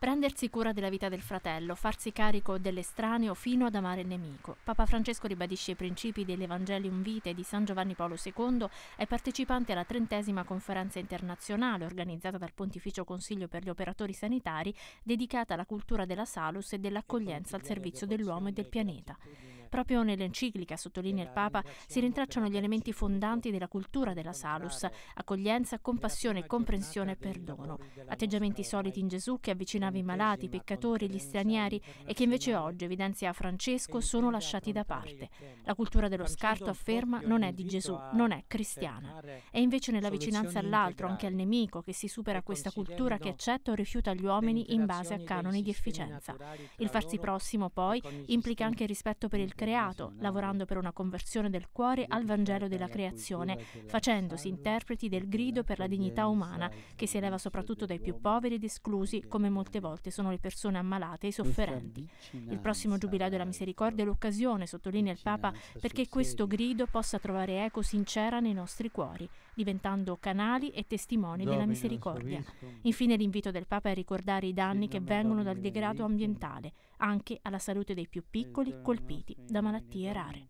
Prendersi cura della vita del fratello, farsi carico dell'estraneo fino ad amare il nemico. Papa Francesco ribadisce i principi dell'Evangelium Vitae di San Giovanni Paolo II, e partecipante alla trentesima conferenza internazionale organizzata dal Pontificio Consiglio per gli operatori sanitari dedicata alla cultura della salus e dell'accoglienza al servizio dell'uomo e del pianeta. Proprio nell'enciclica, sottolinea il Papa, si rintracciano gli elementi fondanti della cultura della Salus, accoglienza, compassione, comprensione e perdono, atteggiamenti soliti in Gesù che avvicinava i malati, i peccatori, gli stranieri e che invece oggi, evidenzia Francesco, sono lasciati da parte. La cultura dello scarto, afferma, non è di Gesù, non è cristiana. È invece nella vicinanza all'altro, anche al nemico, che si supera questa cultura che accetta o rifiuta gli uomini in base a canoni di efficienza. Il farsi prossimo, poi, implica anche rispetto per il creato, lavorando per una conversione del cuore al Vangelo della creazione, facendosi interpreti del grido per la dignità umana che si eleva soprattutto dai più poveri ed esclusi, come molte volte sono le persone ammalate e sofferenti. Il prossimo Giubileo della Misericordia è l'occasione, sottolinea il Papa, perché questo grido possa trovare eco sincera nei nostri cuori, diventando canali e testimoni della misericordia. Infine l'invito del Papa è ricordare i danni che vengono dal degrado ambientale, anche alla salute dei più piccoli colpiti da malattie rare.